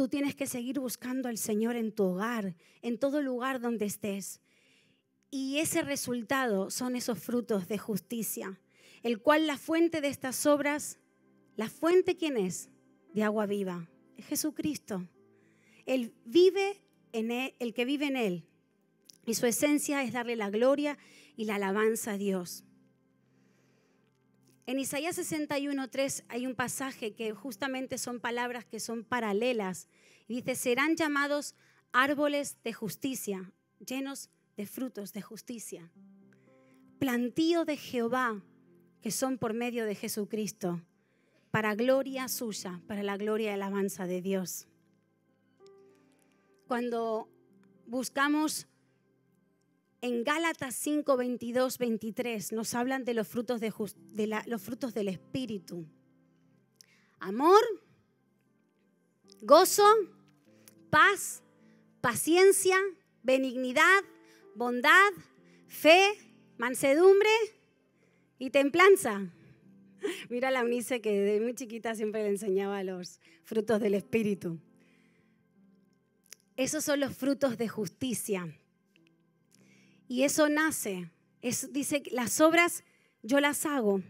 Tú tienes que seguir buscando al Señor en tu hogar, en todo lugar donde estés. Y ese resultado son esos frutos de justicia, el cual la fuente de estas obras, la fuente quién es? De agua viva, es Jesucristo. Él vive en él, e, el que vive en él. Y su esencia es darle la gloria y la alabanza a Dios. En Isaías 61.3 hay un pasaje que justamente son palabras que son paralelas. Dice, serán llamados árboles de justicia, llenos de frutos de justicia. Plantío de Jehová, que son por medio de Jesucristo, para gloria suya, para la gloria y alabanza de Dios. Cuando buscamos en Gálatas 5, 22, 23 nos hablan de los frutos, de los frutos del Espíritu. Amor, gozo, paz, paciencia, benignidad, bondad, fe, mansedumbre y templanza. Mira la Unice que desde muy chiquita siempre le enseñaba los frutos del Espíritu. Esos son los frutos de justicia. Y eso nace. dice, las obras yo las hago,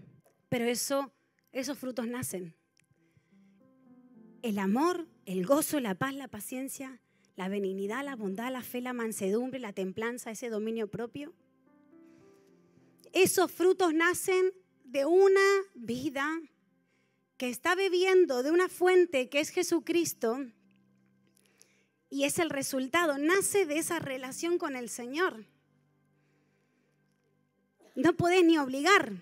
pero eso, esos frutos nacen. El amor, el gozo, la paz, la paciencia, la benignidad, la bondad, la fe, la mansedumbre, la templanza, ese dominio propio. Esos frutos nacen de una vida que está bebiendo de una fuente que es Jesucristo y es el resultado, nace de esa relación con el Señor. No podés ni obligar.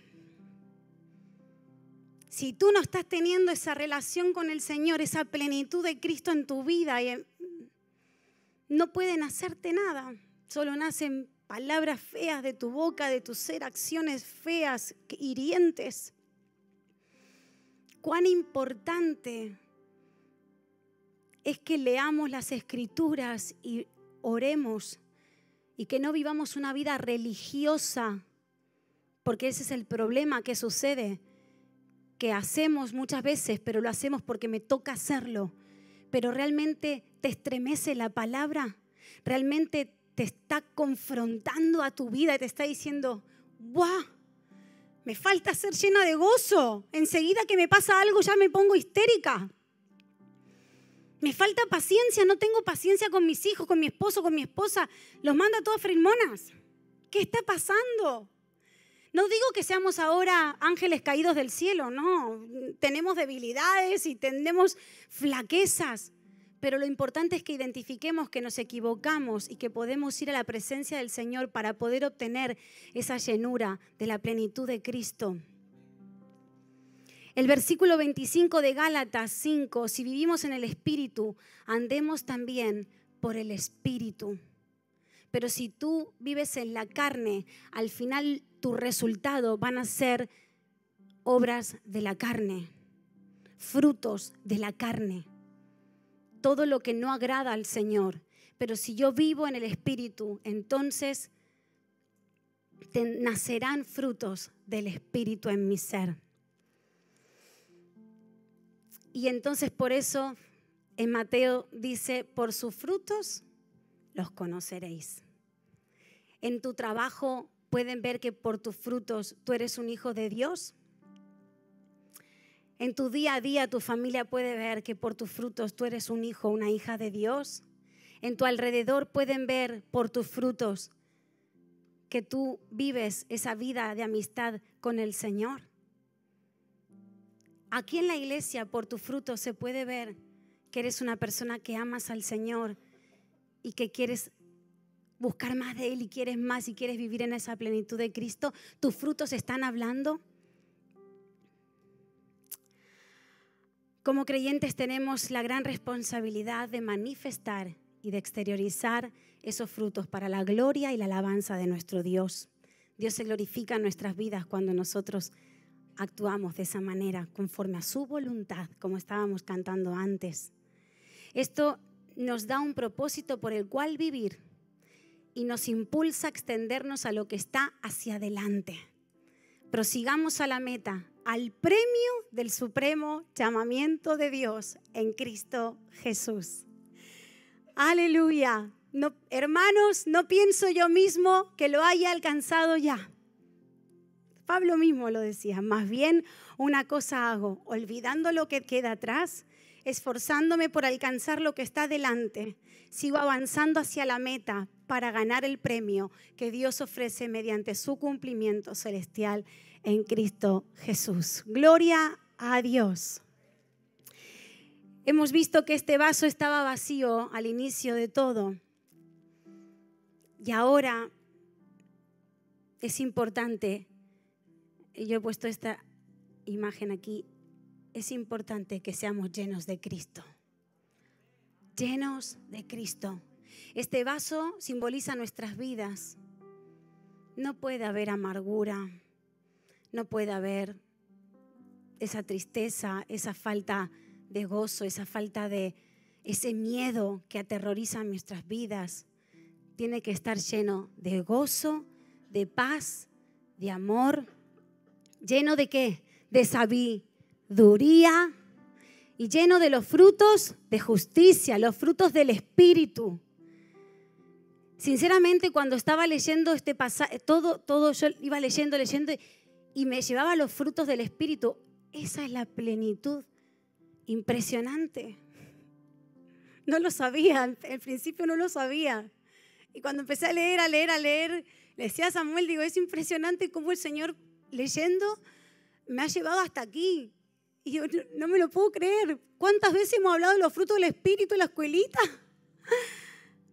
Si tú no estás teniendo esa relación con el Señor, esa plenitud de Cristo en tu vida, eh, no pueden hacerte nada. Solo nacen palabras feas de tu boca, de tu ser, acciones feas, hirientes. Cuán importante es que leamos las escrituras y oremos y que no vivamos una vida religiosa porque ese es el problema que sucede, que hacemos muchas veces, pero lo hacemos porque me toca hacerlo. Pero realmente te estremece la palabra, realmente te está confrontando a tu vida y te está diciendo, ¡guau! Me falta ser llena de gozo. Enseguida que me pasa algo ya me pongo histérica. Me falta paciencia, no tengo paciencia con mis hijos, con mi esposo, con mi esposa. Los manda todos a pasando? ¿Qué está pasando? No digo que seamos ahora ángeles caídos del cielo, no. Tenemos debilidades y tenemos flaquezas, pero lo importante es que identifiquemos que nos equivocamos y que podemos ir a la presencia del Señor para poder obtener esa llenura de la plenitud de Cristo. El versículo 25 de Gálatas 5, si vivimos en el Espíritu, andemos también por el Espíritu. Pero si tú vives en la carne, al final tu resultado van a ser obras de la carne, frutos de la carne, todo lo que no agrada al Señor. Pero si yo vivo en el Espíritu, entonces nacerán frutos del Espíritu en mi ser. Y entonces por eso en Mateo dice, por sus frutos los conoceréis. En tu trabajo pueden ver que por tus frutos tú eres un hijo de Dios. En tu día a día tu familia puede ver que por tus frutos tú eres un hijo, una hija de Dios. En tu alrededor pueden ver por tus frutos que tú vives esa vida de amistad con el Señor. Aquí en la iglesia por tus frutos se puede ver que eres una persona que amas al Señor y que quieres buscar más de Él y quieres más y quieres vivir en esa plenitud de Cristo, tus frutos están hablando. Como creyentes tenemos la gran responsabilidad de manifestar y de exteriorizar esos frutos para la gloria y la alabanza de nuestro Dios. Dios se glorifica en nuestras vidas cuando nosotros actuamos de esa manera, conforme a su voluntad, como estábamos cantando antes. Esto nos da un propósito por el cual vivir y nos impulsa a extendernos a lo que está hacia adelante. Prosigamos a la meta, al premio del supremo llamamiento de Dios en Cristo Jesús. Aleluya. hermanos, no pienso yo mismo que lo haya alcanzado ya. Pablo mismo lo decía, más bien una cosa hago, olvidando lo que queda atrás, esforzándome por alcanzar lo que está delante, sigo avanzando hacia la meta, para ganar el premio que Dios ofrece mediante su cumplimiento celestial en Cristo Jesús. Gloria a Dios. Hemos visto que este vaso estaba vacío al inicio de todo y ahora es importante, yo he puesto esta imagen aquí, es importante que seamos llenos de Cristo, llenos de Cristo este vaso simboliza nuestras vidas. No puede haber amargura, no puede haber esa tristeza, esa falta de gozo, esa falta de ese miedo que aterroriza nuestras vidas. Tiene que estar lleno de gozo, de paz, de amor. ¿Lleno de qué? De sabiduría y lleno de los frutos de justicia, los frutos del Espíritu. Sinceramente, cuando estaba leyendo este pasaje, todo, todo yo iba leyendo, leyendo y me llevaba los frutos del Espíritu. Esa es la plenitud. Impresionante. No lo sabía, al principio no lo sabía. Y cuando empecé a leer, a leer, a leer, le decía a Samuel, digo, es impresionante cómo el Señor leyendo me ha llevado hasta aquí. Y yo no, no me lo puedo creer. ¿Cuántas veces hemos hablado de los frutos del Espíritu en la escuelita?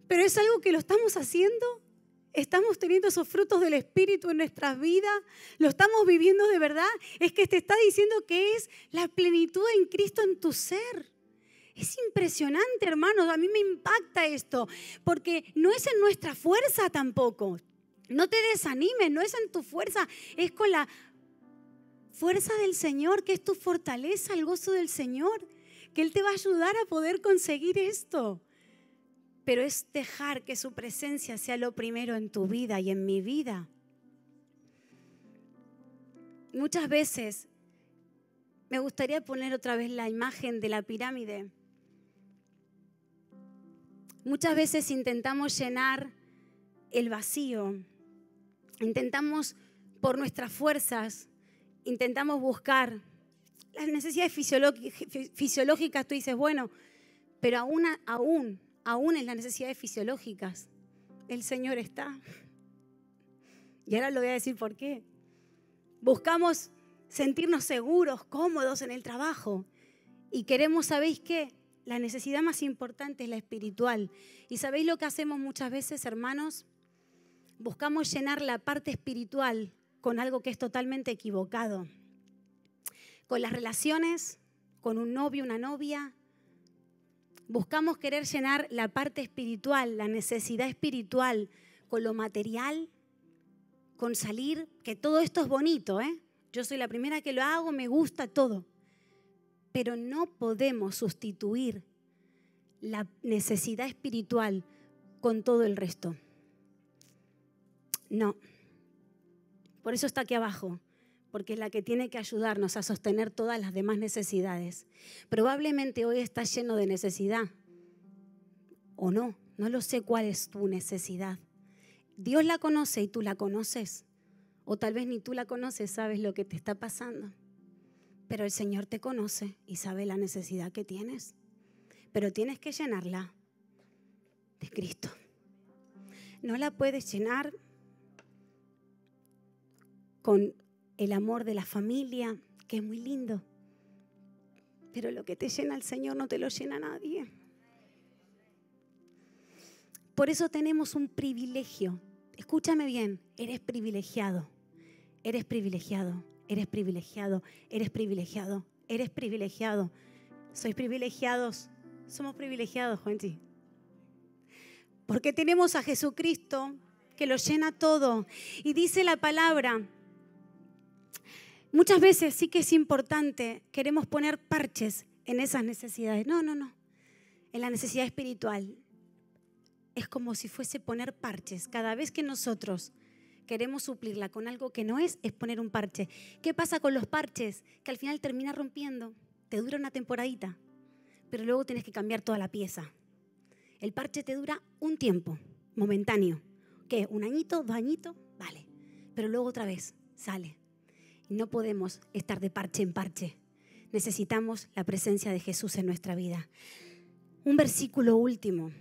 Pero es algo que lo estamos haciendo. Estamos teniendo esos frutos del Espíritu en nuestras vidas. Lo estamos viviendo de verdad. Es que te está diciendo que es la plenitud en Cristo en tu ser. Es impresionante, hermanos. A mí me impacta esto. Porque no es en nuestra fuerza tampoco. No te desanimes, no es en tu fuerza. Es con la fuerza del Señor, que es tu fortaleza, el gozo del Señor. Que Él te va a ayudar a poder conseguir esto pero es dejar que su presencia sea lo primero en tu vida y en mi vida. Muchas veces me gustaría poner otra vez la imagen de la pirámide. Muchas veces intentamos llenar el vacío, intentamos por nuestras fuerzas, intentamos buscar las necesidades fisiológicas, tú dices, bueno, pero aún, aún aún en las necesidades fisiológicas, el Señor está. Y ahora lo voy a decir por qué. Buscamos sentirnos seguros, cómodos en el trabajo. Y queremos, ¿sabéis qué? La necesidad más importante es la espiritual. ¿Y sabéis lo que hacemos muchas veces, hermanos? Buscamos llenar la parte espiritual con algo que es totalmente equivocado. Con las relaciones, con un novio, una novia, buscamos querer llenar la parte espiritual, la necesidad espiritual, con lo material, con salir, que todo esto es bonito, ¿eh? Yo soy la primera que lo hago, me gusta todo. Pero no podemos sustituir la necesidad espiritual con todo el resto. No. Por eso está aquí abajo porque es la que tiene que ayudarnos a sostener todas las demás necesidades. Probablemente hoy está lleno de necesidad, o no, no lo sé cuál es tu necesidad. Dios la conoce y tú la conoces, o tal vez ni tú la conoces, sabes lo que te está pasando, pero el Señor te conoce y sabe la necesidad que tienes, pero tienes que llenarla de Cristo. No la puedes llenar con el amor de la familia, que es muy lindo. Pero lo que te llena el Señor no te lo llena nadie. Por eso tenemos un privilegio. Escúchame bien, eres privilegiado, eres privilegiado, eres privilegiado, eres privilegiado, eres privilegiado. Sois privilegiados, somos privilegiados, Juanchi. Porque tenemos a Jesucristo que lo llena todo. Y dice la palabra Muchas veces sí que es importante, queremos poner parches en esas necesidades. No, no, no. En la necesidad espiritual. Es como si fuese poner parches. Cada vez que nosotros queremos suplirla con algo que no es, es poner un parche. ¿Qué pasa con los parches? Que al final termina rompiendo. Te dura una temporadita, pero luego tienes que cambiar toda la pieza. El parche te dura un tiempo, momentáneo. ¿Qué? ¿Un añito? ¿Dos añitos? Vale. Pero luego otra vez sale. No podemos estar de parche en parche. Necesitamos la presencia de Jesús en nuestra vida. Un versículo último,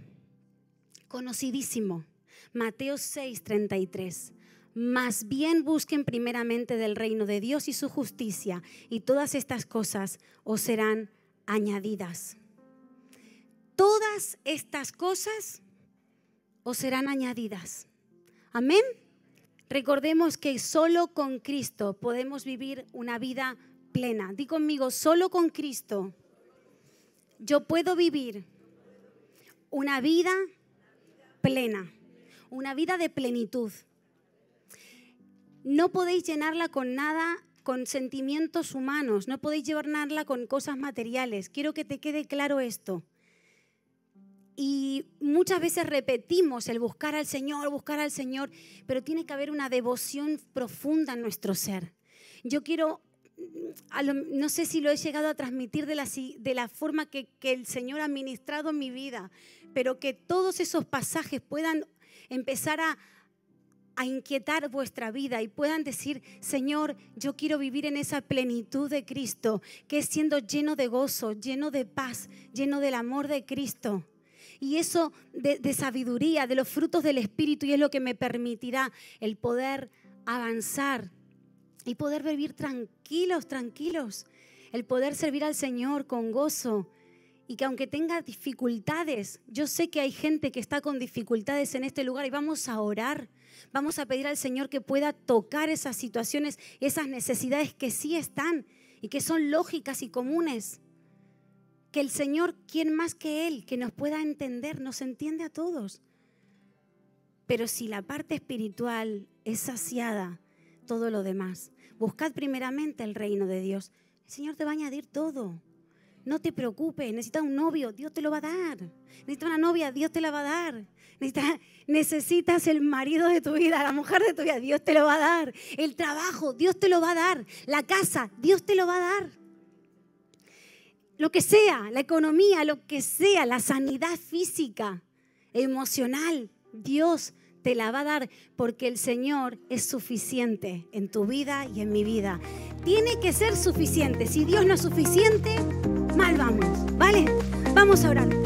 conocidísimo, Mateo 6, 33. Más bien busquen primeramente del reino de Dios y su justicia, y todas estas cosas os serán añadidas. Todas estas cosas os serán añadidas. Amén. Recordemos que solo con Cristo podemos vivir una vida plena. Di conmigo, solo con Cristo yo puedo vivir una vida plena, una vida de plenitud. No podéis llenarla con nada, con sentimientos humanos, no podéis llenarla con cosas materiales. Quiero que te quede claro esto. Y muchas veces repetimos el buscar al Señor, buscar al Señor, pero tiene que haber una devoción profunda en nuestro ser. Yo quiero, no sé si lo he llegado a transmitir de la, de la forma que, el Señor ha ministrado en mi vida, pero que todos esos pasajes puedan empezar a, a inquietar vuestra vida y puedan decir, Señor, yo quiero vivir en esa plenitud de Cristo, que es siendo lleno de gozo, lleno de paz, lleno del amor de Cristo y eso de, sabiduría, de los frutos del Espíritu, y es lo que me permitirá el poder avanzar y poder vivir tranquilos, tranquilos, el poder servir al Señor con gozo y que aunque tenga dificultades, yo sé que hay gente que está con dificultades en este lugar y vamos a orar, vamos a pedir al Señor que pueda tocar esas situaciones, esas necesidades que sí están y que son lógicas y comunes que el Señor, quien más que Él, que nos pueda entender, nos entiende a todos? Pero si la parte espiritual es saciada, todo lo demás. Buscad primeramente el reino de Dios. El Señor te va a añadir todo. No te preocupes, necesitas un novio, Dios te lo va a dar. Necesitas una novia, Dios te la va a dar. necesitas el marido de tu vida, la mujer de tu vida, Dios te lo va a dar. El trabajo, Dios te lo va a dar. La casa, Dios te lo va a dar lo que sea, la economía, lo que sea, la sanidad física, emocional, Dios te la va a dar porque el Señor es suficiente en tu vida y en mi vida. Tiene que ser suficiente. Si Dios no es suficiente, mal vamos, ¿vale? Vamos a orar.